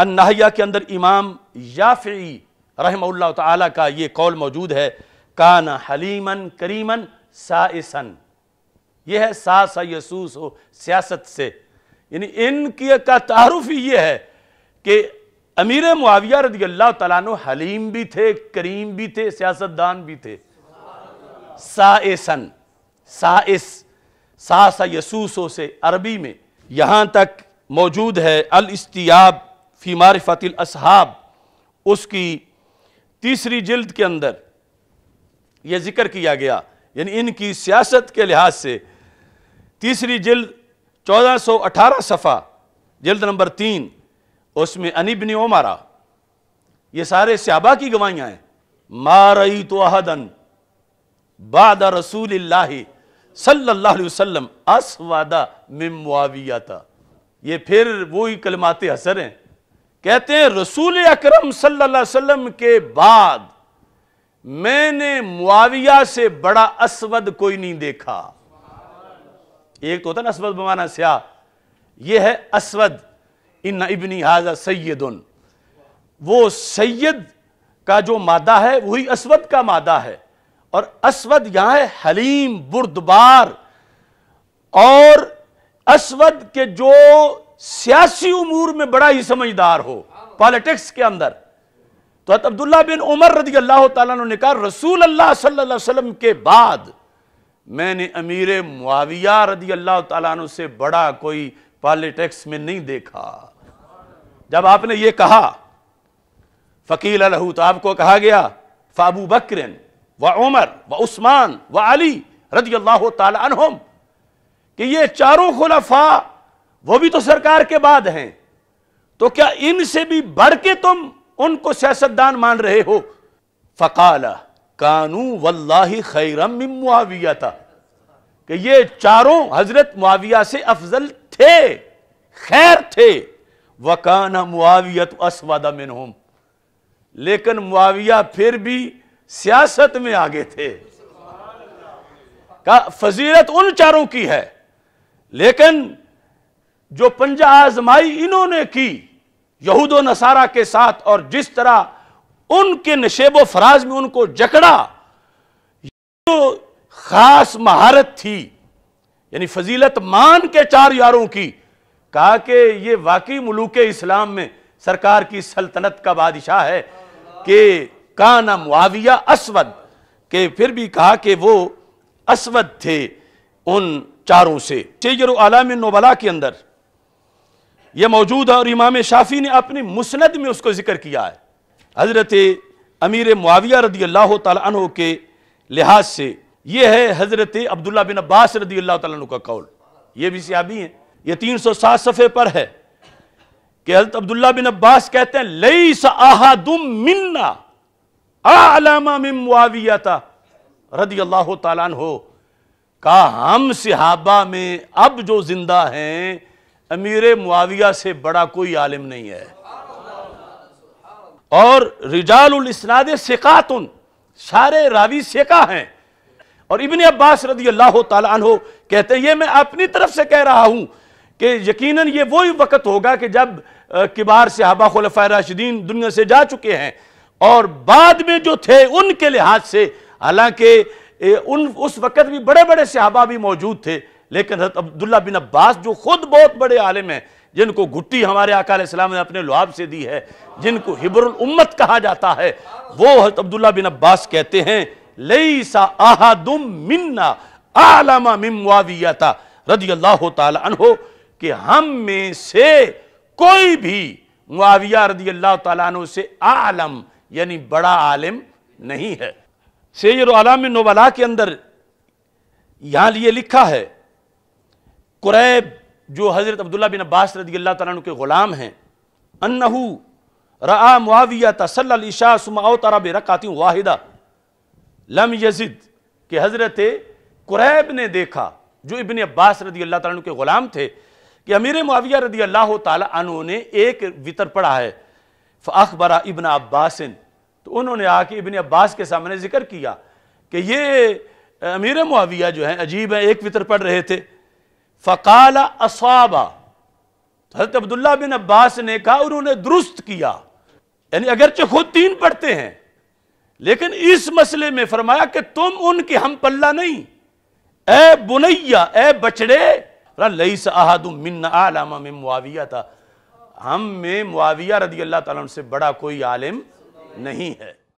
अन्नाहिया के अंदर इमाम याफ़ी रहम ताला का ये कौल मौजूद है कान हलीमन करीमन सासन ये है सा यसूस हो सियासत से यानी इनकी का तारुफ ही ये है कि अमीर मुआविया रदी अल्लाह तला हलीम भी थे करीम भी थे सियासतदान भी थे सासन सा सा यसूसो से अरबी में यहाँ तक मौजूद है अल इस्तियाब फ़ी मारफतिल असहाब उसकी तीसरी जल्द के अंदर यह जिक्र किया गया यानी इनकी सियासत के लिहाज से तीसरी जल्द चौदह सौ अठारह सफ़ा जल्द नंबर तीन उसमें अनिबन मारा ये सारे सहाबा की गवाहियां हैं मारई तो अहदन बाद रसूल सल्ला वसम असवादा मुआविया था ये फिर वही कलमाते हसर हैं कहते हैं रसूल अकरम सल्लल्लाहु अलैहि वसल्लम के बाद मैंने मुआविया से बड़ा असवद कोई नहीं देखा एक तो होता ना असवद बमाना स्याह यह है असवद इन इबनी हाजा सैद वो सैयद का जो मादा है वही असवद का मादा है और असवद यहां है हलीम बुरदबार और असवद के जो सियासी उमूर में बड़ा ही समझदार हो पॉलिटिक्स के अंदर तो अब्दुल्ला बिन उमर रजी अल्लाह तु ने कहा रसूल अल्लाह सल्लाम के बाद मैंने अमीर मुआविया रदी अल्लाह तु से बड़ा कोई पॉलिटिक्स में नहीं देखा जब आपने ये कहा फ़कील अलहू तो आपको कहा गया फ़ाबू बकर व उमर व उस्मान व अली रदी अल्लाह तुम कि ये चारों खुलाफा वो भी तो सरकार के बाद हैं तो क्या इनसे भी बढ़ के तुम उनको सियासतदान मान रहे हो फ़काला कानू वल्लाही खैरम मुआविया था कि ये चारों हजरत मुआविया से अफजल थे खैर थे वकाना मुआवियत असवादा मिन लेकिन मुआविया फिर भी सियासत में आगे थे का फजीलत उन चारों की है लेकिन जो पंजा आजमाई इन्होंने की यहूद नसारा के साथ और जिस तरह उनके नशेबो फराज में उनको जकड़ा जो तो खास महारत थी यानी फजीलत मान के चार यारों की कहा कि ये वाकई मलूक इस्लाम में सरकार की सल्तनत का बादशाह है कि का ना मुआविया असवद के फिर भी कहा कि वो असवद थे उन चारों से चेजर आलाम नोबला के अंदर यह मौजूद है और इमाम शाफी ने अपने मुसनद में उसको ज़िक्र किया है हज़रत अमीर मुआविया रदी अल्लाह तु के लिहाज से यह है हज़रत अब्दुल्ला बिन अब्बास रदी अल्लाह तु का कौल ये भी सियाबी है यह तीन सौ सात सफ़े पर है कि हजरत अब्दुल्ला बिन अब्बास कहते हैं लई सहादुम मिन्ना आलामा मिन मुआविया था रदी अल्लाह तु का हम सिहाबा में अब जो जिंदा हैं अमीर मुआविया से बड़ा कोई आलिम नहीं है और रिजालस्नाद सिकात सारे रावी सेका हैं और इबन अब्बास रदी अल्लाह तहो कहते हैं ये मैं अपनी तरफ से कह रहा हूं कि यकीनन ये वही वक्त होगा कि जब किबार सहाबा खलफा राशिदीन दुनिया से जा चुके हैं और बाद में जो थे उनके लिहाज से हालांकि उन उस वक़्त भी बड़े बड़े सहाबा भी मौजूद थे लेकिन हजरत अब्दुल्ला बिन अब्बास जो खुद बहुत बड़े आलिम हैं जिनको गुट्टी हमारे आकाम ने अपने लुहाब से दी है जिनको हिबरुल उम्मत कहा जाता है वो हजरत अब्दुल्ला बिन अब्बास कहते हैं लई सा आहादुम मिन्ना आलामा मिमवावियता रजी अल्लाह तहो कि हम में से कोई भी मुआविया रदी अल्लाह तु से आलम यानी बड़ा आलिम नहीं है सैर आलम नोबला के अंदर यहाँ लिए लिखा है कुरैब जो हज़रत अब्दुल्ला बिन अब्बास रदी अल्लाह तु के ग़ुलाम हैं अन्नहू रआ मुआविया तसल्लाशा सुमाओ तारा बेरकाती वाहिदा लम यजिद के हज़रत कुरैब ने देखा जो इबन अब्बास रदी अल्लाह तु के ग़ुलाम थे कि अमीर मुआविया रदी अल्लाह तु ने एक वितर पढ़ा है अखबरा इबन अब्बासन तो उन्होंने आके इबन अब्बास के सामने जिक्र किया कि ये अमीर मुआविया जो हैं अजीब हैं एक वितर पढ़ रहे थे फ़काल असाबा हजरत अब्दुल्ला बिन अब्बास ने कहा उन्होंने दुरुस्त किया यानी अगरचे खुद तीन पढ़ते हैं लेकिन इस मसले में फरमाया कि तुम उनके हम पल्ला नहीं ए बुनैया ए बचड़े लई सहादुम मिन आलमा में मुआविया था हम में मुआविया रदी अल्लाह तला से बड़ा कोई आलिम नहीं है